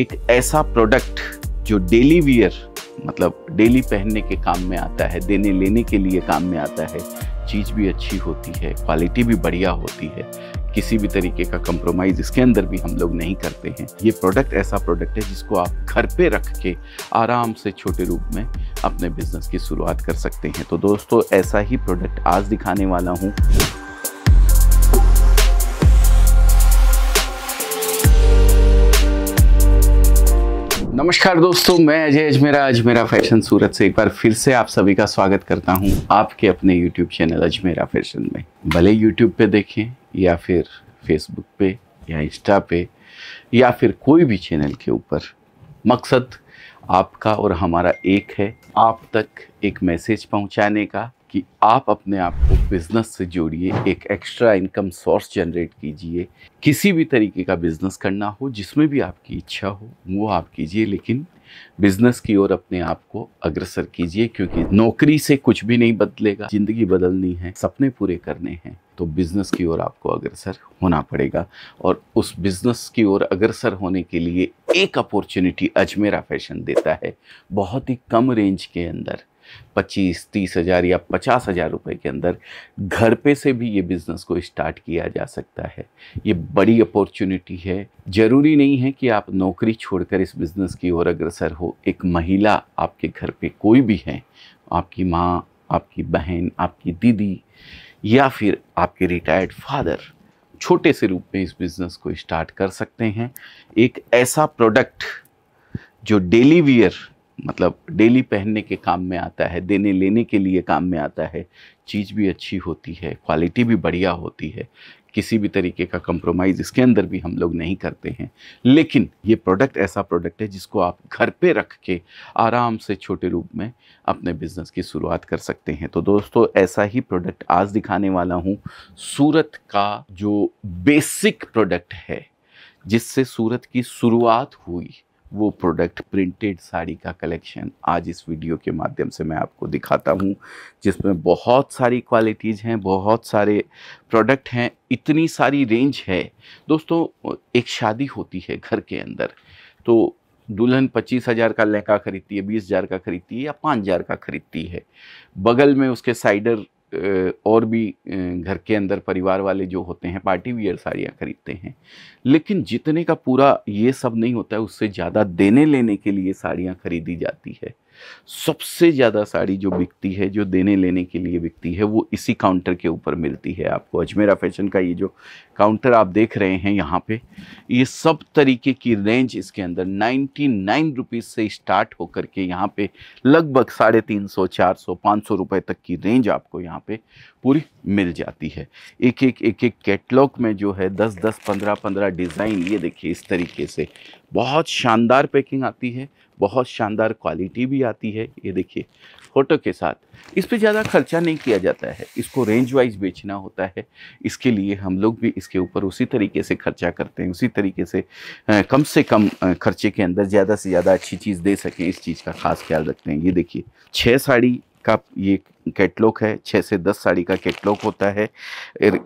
एक ऐसा प्रोडक्ट जो डेली वियर मतलब डेली पहनने के काम में आता है देने लेने के लिए काम में आता है चीज़ भी अच्छी होती है क्वालिटी भी बढ़िया होती है किसी भी तरीके का कंप्रोमाइज़ इसके अंदर भी हम लोग नहीं करते हैं ये प्रोडक्ट ऐसा प्रोडक्ट है जिसको आप घर पे रख के आराम से छोटे रूप में अपने बिजनेस की शुरुआत कर सकते हैं तो दोस्तों ऐसा ही प्रोडक्ट आज दिखाने वाला हूँ नमस्कार दोस्तों मैं अजय अजमेरा अजमेरा फैशन सूरत से एक बार फिर से आप सभी का स्वागत करता हूं आपके अपने यूट्यूब चैनल अजमेरा फैशन में भले यूट्यूब पे देखें या फिर फेसबुक पे या इंस्टा पे या फिर कोई भी चैनल के ऊपर मकसद आपका और हमारा एक है आप तक एक मैसेज पहुंचाने का कि आप अपने आप को बिज़नेस से जोड़िए एक एक्स्ट्रा इनकम सोर्स जनरेट कीजिए किसी भी तरीके का बिज़नेस करना हो जिसमें भी आपकी इच्छा हो वो आप कीजिए लेकिन बिज़नेस की ओर अपने आप को अग्रसर कीजिए क्योंकि नौकरी से कुछ भी नहीं बदलेगा ज़िंदगी बदलनी है सपने पूरे करने हैं तो बिज़नेस की ओर आपको अग्रसर होना पड़ेगा और उस बिज़नेस की ओर अग्रसर होने के लिए एक अपॉर्चुनिटी अजमेरा फैशन देता है बहुत ही कम रेंज के अंदर पच्चीस तीस हज़ार या पचास हज़ार रुपये के अंदर घर पे से भी ये बिज़नेस को स्टार्ट किया जा सकता है ये बड़ी अपॉर्चुनिटी है ज़रूरी नहीं है कि आप नौकरी छोड़कर इस बिज़नेस की ओर अग्रसर हो एक महिला आपके घर पे कोई भी है आपकी माँ आपकी बहन आपकी दीदी या फिर आपके रिटायर्ड फादर छोटे से रूप में इस बिज़नेस को स्टार्ट कर सकते हैं एक ऐसा प्रोडक्ट जो डेली वियर मतलब डेली पहनने के काम में आता है देने लेने के लिए काम में आता है चीज़ भी अच्छी होती है क्वालिटी भी बढ़िया होती है किसी भी तरीके का कंप्रोमाइज़ इसके अंदर भी हम लोग नहीं करते हैं लेकिन ये प्रोडक्ट ऐसा प्रोडक्ट है जिसको आप घर पे रख के आराम से छोटे रूप में अपने बिज़नेस की शुरुआत कर सकते हैं तो दोस्तों ऐसा ही प्रोडक्ट आज दिखाने वाला हूँ सूरत का जो बेसिक प्रोडक्ट है जिससे सूरत की शुरुआत हुई वो प्रोडक्ट प्रिंटेड साड़ी का कलेक्शन आज इस वीडियो के माध्यम से मैं आपको दिखाता हूँ जिसमें बहुत सारी क्वालिटीज़ हैं बहुत सारे प्रोडक्ट हैं इतनी सारी रेंज है दोस्तों एक शादी होती है घर के अंदर तो दुल्हन पच्चीस हज़ार का लहका खरीदती है बीस हज़ार का खरीदती है या पाँच हज़ार का खरीदती है बगल में उसके साइडर और भी घर के अंदर परिवार वाले जो होते हैं पार्टी वियर साड़ियाँ खरीदते हैं लेकिन जितने का पूरा ये सब नहीं होता है उससे ज़्यादा देने लेने के लिए साड़ियाँ खरीदी जाती है सबसे ज़्यादा साड़ी जो बिकती है जो देने लेने के लिए बिकती है वो इसी काउंटर के ऊपर मिलती है आपको अजमेरा फैशन का ये जो काउंटर आप देख रहे हैं यहाँ पे ये सब तरीके की रेंज इसके अंदर नाइन्टी नाइन रुपीज़ से स्टार्ट होकर के यहाँ पे लगभग साढ़े तीन सौ चार सौ पाँच सौ रुपये तक की रेंज आपको यहाँ पे पूरी मिल जाती है एक एक एक एक कैटलॉग में जो है दस दस पंद्रह पंद्रह डिज़ाइन ये देखिए इस तरीके से बहुत शानदार पैकिंग आती है बहुत शानदार क्वालिटी भी आती है ये देखिए फ़ोटो के साथ इस पर ज़्यादा खर्चा नहीं किया जाता है इसको रेंज वाइज बेचना होता है इसके लिए हम लोग भी इसके ऊपर उसी तरीके से खर्चा करते हैं उसी तरीके से कम से कम खर्चे के अंदर ज़्यादा से ज़्यादा अच्छी चीज़ दे सकें इस चीज़ का खास ख्याल रखते हैं ये देखिए छः साड़ी का ये कैटलॉग है छः से दस साड़ी का कैटलॉग होता है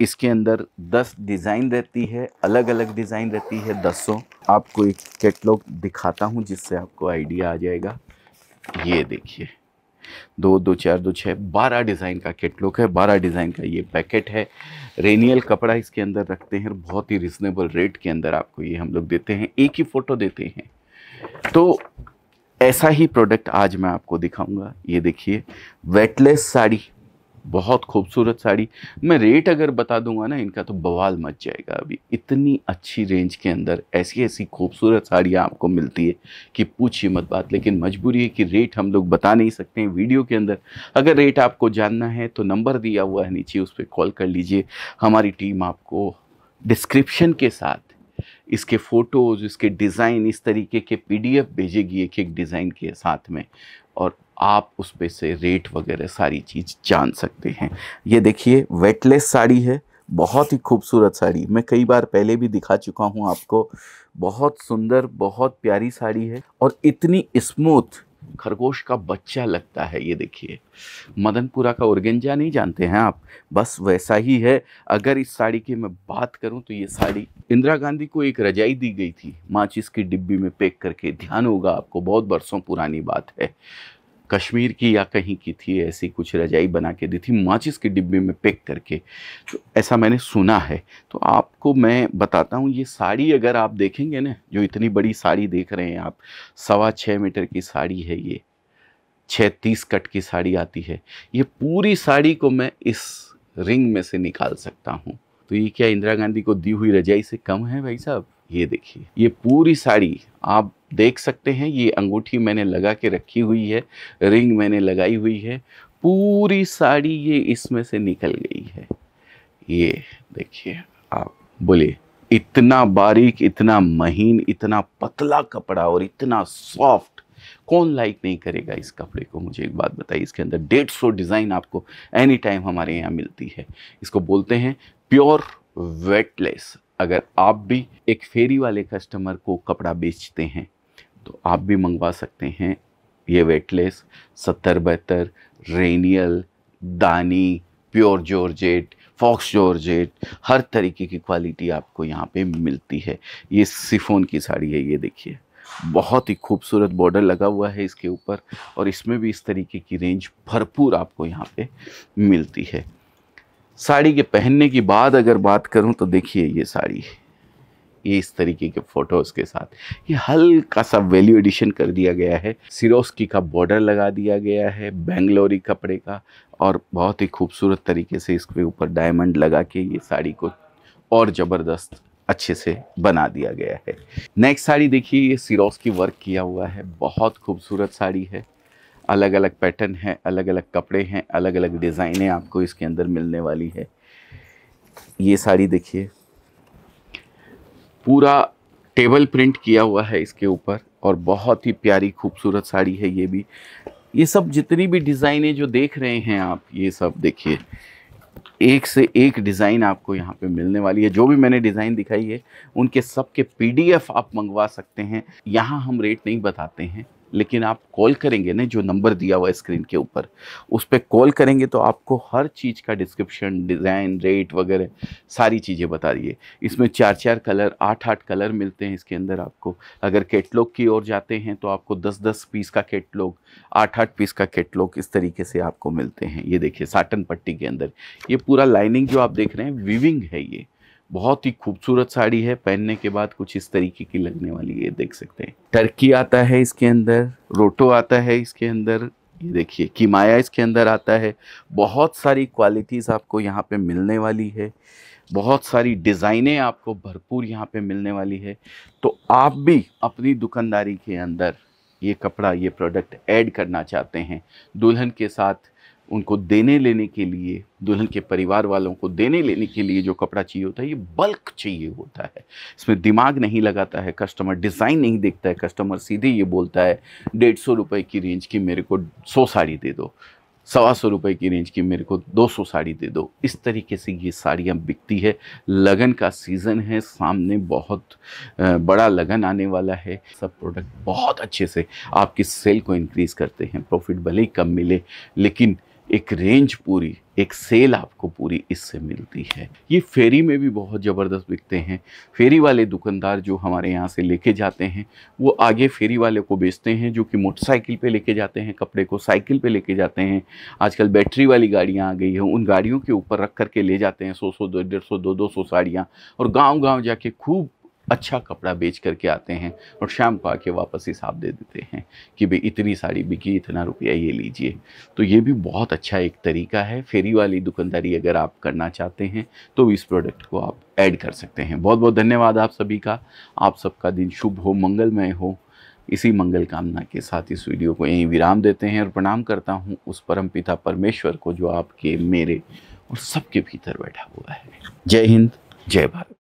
इसके अंदर दस डिज़ाइन रहती है अलग अलग डिज़ाइन रहती है दसों आपको एक कैटलॉग दिखाता हूँ जिससे आपको आइडिया आ जाएगा ये देखिए दो दो चार दो छः बारह डिज़ाइन का कैटलॉग है बारह डिज़ाइन का ये पैकेट है रेनियल कपड़ा इसके अंदर रखते हैं और बहुत ही रिजनेबल रेट के अंदर आपको ये हम लोग देते हैं एक ही फ़ोटो देते हैं तो ऐसा ही प्रोडक्ट आज मैं आपको दिखाऊंगा ये देखिए वेटलेस साड़ी बहुत खूबसूरत साड़ी मैं रेट अगर बता दूंगा ना इनका तो बवाल मच जाएगा अभी इतनी अच्छी रेंज के अंदर ऐसी ऐसी खूबसूरत साड़ियाँ आपको मिलती है कि पूछिए मत बात लेकिन मजबूरी है कि रेट हम लोग बता नहीं सकते हैं वीडियो के अंदर अगर रेट आपको जानना है तो नंबर दिया हुआ है नीचे उस पर कॉल कर लीजिए हमारी टीम आपको डिस्क्रिप्शन के साथ इसके फ़ोटोज़ इसके डिज़ाइन इस तरीके के पीडीएफ भेजेगी एक एक डिज़ाइन के साथ में और आप उस पर से रेट वगैरह सारी चीज़ जान सकते हैं ये देखिए वेटलेस साड़ी है बहुत ही खूबसूरत साड़ी मैं कई बार पहले भी दिखा चुका हूँ आपको बहुत सुंदर बहुत प्यारी साड़ी है और इतनी स्मूथ खरगोश का बच्चा लगता है ये देखिए मदनपुरा का उर्गेंजा नहीं जानते हैं आप बस वैसा ही है अगर इस साड़ी की मैं बात करूं तो ये साड़ी इंदिरा गांधी को एक रजाई दी गई थी माचिस की डिब्बी में पैक करके ध्यान होगा आपको बहुत बरसों पुरानी बात है कश्मीर की या कहीं की थी ऐसी कुछ रजाई बना के दी थी माचिस के डिब्बे में पैक करके तो ऐसा मैंने सुना है तो आपको मैं बताता हूँ ये साड़ी अगर आप देखेंगे ना जो इतनी बड़ी साड़ी देख रहे हैं आप सवा छः मीटर की साड़ी है ये छः तीस कट की साड़ी आती है ये पूरी साड़ी को मैं इस रिंग में से निकाल सकता हूँ तो ये क्या इंदिरा गांधी को दी हुई रजाई से कम है भाई साहब ये देखिए ये पूरी साड़ी आप देख सकते हैं ये अंगूठी मैंने लगा के रखी हुई है रिंग मैंने लगाई हुई है पूरी साड़ी ये इसमें से निकल गई है ये देखिए आप बोलिए इतना बारीक इतना महीन इतना पतला कपड़ा और इतना सॉफ्ट कौन लाइक नहीं करेगा इस कपड़े को मुझे एक बात बताइए इसके अंदर डेढ़ सौ डिज़ाइन आपको एनी टाइम हमारे यहाँ मिलती है इसको बोलते हैं प्योर वेटलेस अगर आप भी एक फेरी वाले कस्टमर को कपड़ा बेचते हैं तो आप भी मंगवा सकते हैं ये वेटलेस सत्तर बहत्तर रेनियल दानी प्योर जॉर्जेट फॉक्स जॉर्जेट हर तरीके की क्वालिटी आपको यहाँ पे मिलती है ये सिफोन की साड़ी है ये देखिए बहुत ही खूबसूरत बॉर्डर लगा हुआ है इसके ऊपर और इसमें भी इस तरीके की रेंज भरपूर आपको यहाँ पे मिलती है साड़ी के पहनने की बाद अगर बात करूँ तो देखिए ये साड़ी है ये इस तरीके के फ़ोटोज़ के साथ ये हल्का सा वैल्यू एडिशन कर दिया गया है सिरोस्की का बॉर्डर लगा दिया गया है बेंगलोरी कपड़े का और बहुत ही खूबसूरत तरीके से इसके ऊपर डायमंड लगा के ये साड़ी को और ज़बरदस्त अच्छे से बना दिया गया है नेक्स्ट साड़ी देखिए ये सिरोस की वर्क किया हुआ है बहुत खूबसूरत साड़ी है अलग अलग पैटर्न है अलग अलग कपड़े हैं अलग अलग डिज़ाइनें आपको इसके अंदर मिलने वाली है ये साड़ी देखिए पूरा टेबल प्रिंट किया हुआ है इसके ऊपर और बहुत ही प्यारी खूबसूरत साड़ी है ये भी ये सब जितनी भी डिज़ाइनें जो देख रहे हैं आप ये सब देखिए एक से एक डिज़ाइन आपको यहाँ पे मिलने वाली है जो भी मैंने डिज़ाइन दिखाई है उनके सब के पीडीएफ आप मंगवा सकते हैं यहाँ हम रेट नहीं बताते हैं लेकिन आप कॉल करेंगे ना जो नंबर दिया हुआ है स्क्रीन के ऊपर उस पर कॉल करेंगे तो आपको हर चीज़ का डिस्क्रिप्शन डिज़ाइन रेट वगैरह सारी चीज़ें बता दिए इसमें चार चार कलर आठ आठ कलर मिलते हैं इसके अंदर आपको अगर कैटलॉग की ओर जाते हैं तो आपको दस दस पीस का कैटलॉग आठ आठ पीस का कैटलॉग इस तरीके से आपको मिलते हैं ये देखिए साटन पट्टी के अंदर ये पूरा लाइनिंग जो आप देख रहे हैं विविंग है ये बहुत ही खूबसूरत साड़ी है पहनने के बाद कुछ इस तरीके की लगने वाली है देख सकते हैं टर्की आता है इसके अंदर रोटो आता है इसके अंदर ये देखिए किमाया इसके अंदर आता है बहुत सारी क्वालिटीज़ आपको यहाँ पे मिलने वाली है बहुत सारी डिज़ाइनें आपको भरपूर यहाँ पे मिलने वाली है तो आप भी अपनी दुकानदारी के अंदर ये कपड़ा ये प्रोडक्ट ऐड करना चाहते हैं दुल्हन के साथ उनको देने लेने के लिए दुल्हन के परिवार वालों को देने लेने के लिए जो कपड़ा चाहिए होता है ये बल्क चाहिए होता है इसमें दिमाग नहीं लगाता है कस्टमर डिज़ाइन नहीं देखता है कस्टमर सीधे ये बोलता है डेढ़ सौ रुपये की रेंज की मेरे को सौ साड़ी दे दो सवा सौ रुपये की रेंज की मेरे को दो सौ साड़ी दे दो इस तरीके से ये साड़ियाँ बिकती है लगन का सीज़न है सामने बहुत बड़ा लगन आने वाला है सब प्रोडक्ट बहुत अच्छे से आपकी सेल को इंक्रीज़ करते हैं प्रॉफिट भले ही कम मिले लेकिन एक रेंज पूरी एक सेल आपको पूरी इससे मिलती है ये फेरी में भी बहुत ज़बरदस्त बिकते हैं फेरी वाले दुकानदार जो हमारे यहाँ से लेके जाते हैं वो आगे फेरी वाले को बेचते हैं जो कि मोटरसाइकिल पे लेके जाते हैं कपड़े को साइकिल पे लेके जाते हैं आजकल बैटरी वाली गाड़ियाँ आ गई हैं उन गाड़ियों के ऊपर रख कर के ले जाते हैं सौ सौ डेढ़ सौ दो दो सौ साड़ियाँ और गाँव गाँव जाके खूब अच्छा कपड़ा बेच करके आते हैं और शाम को आके वापस हिसाब दे देते हैं कि भाई इतनी साड़ी बिकी इतना रुपया ये लीजिए तो ये भी बहुत अच्छा एक तरीका है फेरी वाली दुकानदारी अगर आप करना चाहते हैं तो इस प्रोडक्ट को आप ऐड कर सकते हैं बहुत बहुत धन्यवाद आप सभी का आप सबका दिन शुभ हो मंगलमय हो इसी मंगल कामना के साथ इस वीडियो को यहीं विराम देते हैं और प्रणाम करता हूँ उस परम पिता परमेश्वर को जो आपके मेरे और सबके भीतर बैठा हुआ है जय हिंद जय भारत